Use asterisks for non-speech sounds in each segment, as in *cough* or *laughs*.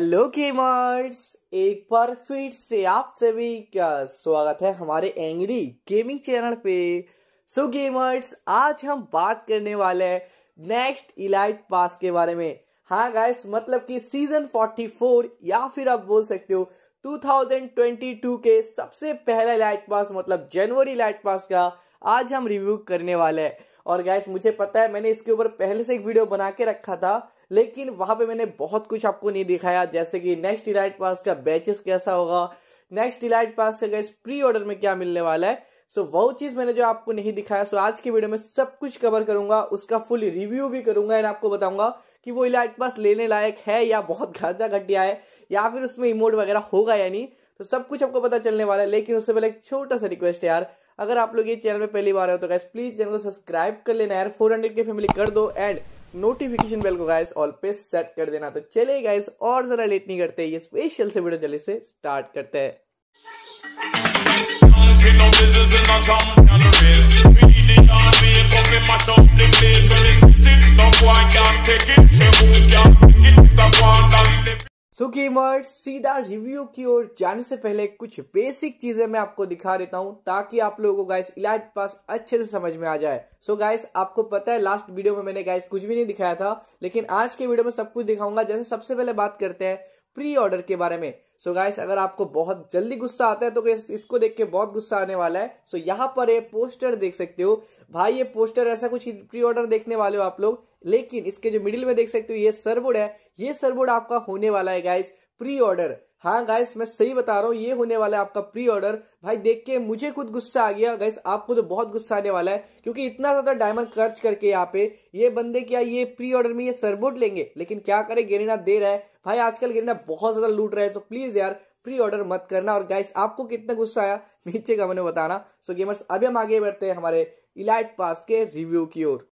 hello gamers एक बार फिर से आप सभी का स्वागत है हमारे एंग्री गेमिंग चैनल पे सो so, गेमर्स आज हम बात करने वाले हैं नेक्स्ट इलाइट पास के बारे में हाँ गाइस मतलब कि सीजन 44 या फिर आप बोल सकते हो 2022 के सबसे पहला इलाइट पास मतलब जनवरी इलाइट पास का आज हम रिव्यू करने वाले हैं और गाइस मुझे पता है मैंने इसके ऊपर पहले से एक वीडियो बना के रखा था लेकिन वहाँ पे मैंने बहुत कुछ आपको नहीं दिखाया जैसे कि नेक्स्ट डिलाइट पास का बैचेस कैसा होगा नेक्स्ट डिलाइट पास का गैस प्री ऑर्डर में क्या मिलने वाला है सो so, वो चीज़ मैंने जो आपको नहीं दिखाया सो so, आज की वीडियो में सब कुछ कवर करूंगा उसका फुल रिव्यू भी करूंगा एंड आपको बताऊंगा कि वो इलाइट पास लेने लायक है या बहुत घाटा घटिया है या फिर उसमें इमोट वगैरह होगा या नहीं तो सब कुछ आपको पता चलने वाला है लेकिन उससे पहले एक छोटा सा रिक्वेस्ट है यार अगर आप लोग ये चैनल पर पहली बार हो तो गैस प्लीज चैनल को सब्सक्राइब कर लेना यार फोर के फैमिली कर दो एंड नोटिफिकेशन बेल को गाइस ऑल पे सेट कर देना तो चले गाइस और ज़रा लेट नहीं करते ये स्पेशल से वीडियो जल्दी से स्टार्ट करते हैं व्यूवर्स सीधा रिव्यू की ओर जाने से पहले कुछ बेसिक चीजें मैं आपको दिखा देता हूं ताकि आप लोगों को गाइस इलाइट पास अच्छे से समझ में आ जाए सो so गाइस आपको पता है लास्ट वीडियो में मैंने गाइस कुछ भी नहीं दिखाया था लेकिन आज के वीडियो में सब कुछ दिखाऊंगा जैसे सबसे पहले बात करते हैं प्री ऑर्डर के बारे में सो so गाइस अगर आपको बहुत जल्दी गुस्सा आता है तो गैस इसको देख के बहुत गुस्सा आने वाला है सो so यहाँ पर ये पोस्टर देख सकते हो भाई ये पोस्टर ऐसा कुछ प्री ऑर्डर देखने वाले हो आप लोग लेकिन इसके जो मिडिल में देख सकते हो ये सरबोर्ड है ये सरबोर्ड आपका होने वाला है गाइस प्री ऑर्डर हाँ गाइस मैं सही बता रहा हूँ ये होने वाला है आपका प्री ऑर्डर भाई देख के मुझे खुद गुस्सा आ गया गाइस आपको तो बहुत गुस्सा आने वाला है क्योंकि इतना ज़्यादा डायमंड खर्च करके यहाँ पे ये बंदे क्या ये प्री ऑर्डर में ये सरबोट लेंगे लेकिन क्या करे गेरिना दे रहा है भाई आजकल गेरिना बहुत ज़्यादा लूट रहा है तो प्लीज़ यार प्री ऑर्डर मत करना और गाइस आपको कितना गुस्सा आया *laughs* नीचे का मैंने बताना सो गेमर्स अभी हम आगे बढ़ते हैं हमारे इलाइट पास के रिव्यू की ओर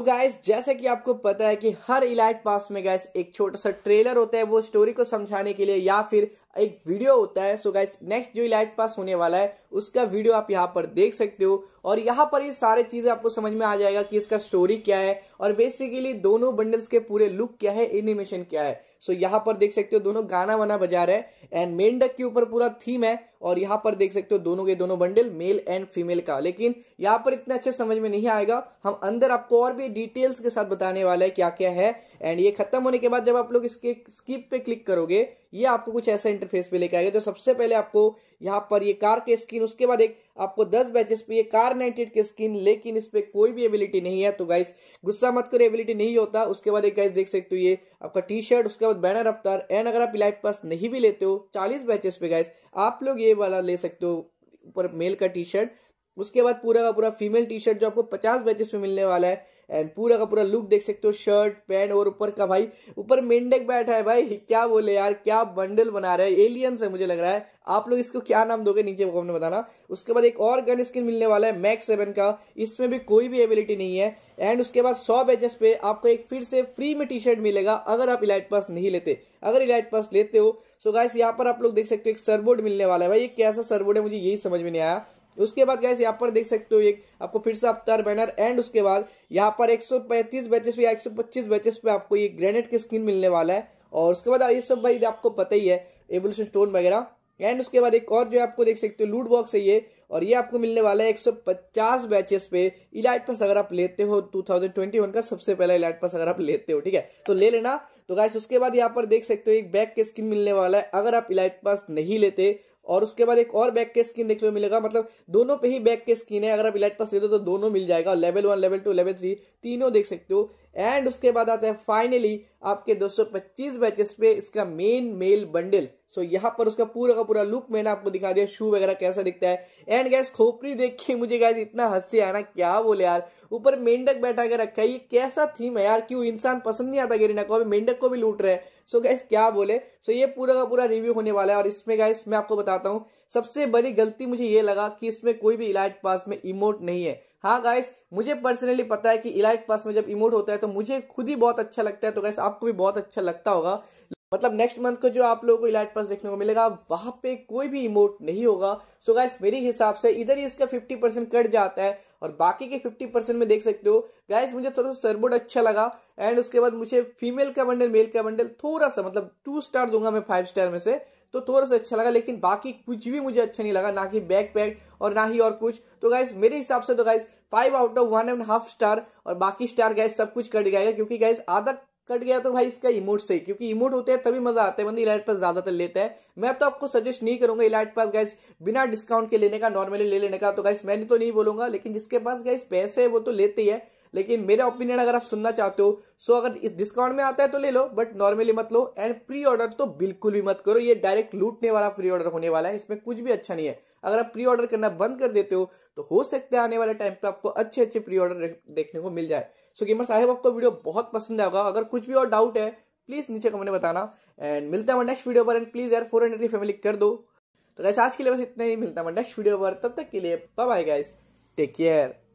तो गाइस जैसे कि आपको पता है कि हर इलाइट पास में गाइस एक छोटा सा ट्रेलर होता है वो स्टोरी को समझाने के लिए या फिर एक वीडियो होता है सो गाइस नेक्स्ट जो इलाइट पास होने वाला है उसका वीडियो आप यहाँ पर देख सकते हो और यहाँ पर ये सारे चीज़ें आपको समझ में आ जाएगा कि इसका स्टोरी क्या है और बेसिकली दोनों बंडल्स के पूरे लुक क्या है एनिमेशन क्या है सो so, यहाँ पर देख सकते हो दोनों गाना वाना बजा रहे हैं एंड मेन डक के ऊपर पूरा थीम है और यहाँ पर देख सकते हो दोनों के दोनों बंडल मेल एंड फीमेल का लेकिन यहाँ पर इतना अच्छे समझ में नहीं आएगा हम अंदर आपको और भी डिटेल्स के साथ बताने वाला है क्या क्या है एंड ये खत्म होने के बाद जब आप लोग इसके स्किप पे क्लिक करोगे ये आपको कुछ ऐसा इंटरफेस पे लेके आएगा जो सबसे पहले आपको यहाँ पर ये कार के स्किन उसके बाद एक आपको 10 बैचेस पे ये कार नाइनटेड के स्किन लेकिन इस पर कोई भी एबिलिटी नहीं है तो गाइस गुस्सा मत करो एबिलिटी नहीं होता उसके बाद एक गाइस देख सकते हो ये आपका टी शर्ट उसके बाद बैनर अवतार एंड अगर आप लाइफ पास नहीं भी लेते हो चालीस बैचेस पे गाइस आप लोग ये वाला ले सकते हो ऊपर मेल का टी शर्ट उसके बाद पूरा का पूरा फीमेल टी शर्ट जो आपको पचास बैचेस पे मिलने वाला है एंड पूरा का पूरा लुक देख सकते हो शर्ट पैंट और ऊपर का भाई ऊपर मेंढक बैठा है भाई क्या बोले यार क्या बंडल बना रहे हैं एलियंस है मुझे लग रहा है आप लोग इसको क्या नाम दोगे नीचे में बताना उसके बाद एक और गन स्किन मिलने वाला है मैक्स सेवन का इसमें भी कोई भी एबिलिटी नहीं है एंड उसके बाद सौ बेचेस पे आपको एक फिर से फ्री में टी शर्ट मिलेगा अगर आप इलाइट पास नहीं लेते अगर इलाइट पास लेते हो सो गाइस यहाँ पर आप लोग देख सकते हो एक सरबोर्ड मिलने वाला है भाई ये कैसा सरबोर्ड है मुझे यही समझ में नहीं आया उसके बाद गैस यहाँ पर देख सकते हो एक आपको फिर से अवतार बैनर एंड उसके बाद यहाँ पर 135 बैचेस पे या 125 बैचेस पे आपको ये ग्रेनेड की स्किन मिलने वाला है और उसके बाद ये सब भाई आपको पता ही है एवोल्यूशन स्टोन वगैरह एंड उसके बाद एक और जो है आपको देख सकते हो लूट बॉक्स है ये और ये आपको मिलने वाला है 150 बैचेस पे इलाइट पास अगर आप लेते हो 2021 का सबसे पहला इलाइट पास अगर आप लेते हो ठीक है तो ले लेना तो गाइस उसके बाद यहाँ पर देख सकते हो एक बैग के स्किन मिलने वाला है अगर आप इलाइट पास नहीं लेते और उसके बाद एक और बैक के स्किन देखने को मिलेगा मतलब दोनों पे ही बैक के स्किन है अगर आप इलाइट पास ले दो तो दोनों मिल जाएगा level one level two level three तीनों देख सकते हो एंड उसके बाद आता है फाइनली आपके 225 बैचेस पे इसका मेन मेल बंडल सो यहाँ पर उसका पूरा का पूरा लुक मैंने आपको दिखा दिया शू वगैरह कैसा दिखता है एंड गैस खोपड़ी देख के मुझे गैस इतना हंसी आना क्या बोले यार ऊपर मेंढक बैठा के रखा है ये कैसा थीम है यार क्यों इंसान पसंद नहीं आता गिरिना को अभी मेंढक को भी लूट रहे हैं सो गैस क्या बोले सो ये पूरा का पूरा रिव्यू होने वाला है और इसमें गैस मैं आपको बताता हूँ सबसे बड़ी गलती मुझे ये लगा कि इसमें कोई भी इलाइट पास में इमोट नहीं है हाँ गाइस मुझे पर्सनली पता है कि इलाइट पास में जब इमोट होता है तो मुझे खुद ही बहुत अच्छा लगता है तो गाइस आपको भी बहुत अच्छा लगता होगा मतलब नेक्स्ट मंथ को जो आप लोगों को इलाइट पास देखने को मिलेगा वहां पे कोई भी इमोट नहीं होगा सो गाइस मेरे हिसाब से इधर ही इसका 50 परसेंट कट जाता है और बाकी के 50 परसेंट में देख सकते हो गाइस मुझे थोड़ा सा सरबोर्ड अच्छा लगा एंड उसके बाद मुझे फीमेल का बंडल मेल का बंडल थोड़ा सा मतलब टू स्टार दूंगा मैं फाइव स्टार में से तो थोड़ा सा अच्छा लगा लेकिन बाकी कुछ भी मुझे अच्छा नहीं लगा ना कि बैक पैक और ना ही और कुछ तो गाइस मेरे हिसाब से तो guys five out of one and half star और बाकी स्टार गाइस सब कुछ कट जाएगा क्योंकि गाइस आधा कट गया तो भाई इसका इमोट सही क्योंकि इमोट होते हैं तभी मजा आता है बंदी इलाइट पास ज्यादातर लेता है मैं तो आपको सजेस्ट नहीं करूंगा इलाइट पास गाइस बिना डिस्काउंट के लेने का नॉर्मली ले लेने का तो गाइस मैंने तो नहीं बोलूंगा लेकिन जिसके पास गाइस पैसे है वो तो लेते ही है लेकिन मेरा ओपिनियन अगर आप सुनना चाहते हो सो अगर इस डिस्काउंट में आता है तो ले लो बट नॉर्मली मत लो एंड प्री ऑर्डर तो बिल्कुल भी मत करो ये डायरेक्ट लूटने वाला प्री ऑर्डर होने वाला है इसमें कुछ भी अच्छा नहीं है अगर आप प्री ऑर्डर करना बंद कर देते हो तो हो सकता है आने वाले टाइम पे आपको अच्छे अच्छे प्री ऑर्डर देखने को मिल जाए सो गेमर्स आई होप आपको वीडियो बहुत पसंद आएगा अगर कुछ भी और डाउट है प्लीज नीचे कमेंट में बताना एंड मिलता है नेक्स्ट वीडियो पर एंड प्लीज यार फोर हंड्रेड फैमिली कर दो तो गैस आज के लिए बस इतना ही मिलता है नेक्स्ट वीडियो पर तब तक के लिए bye bye guys take care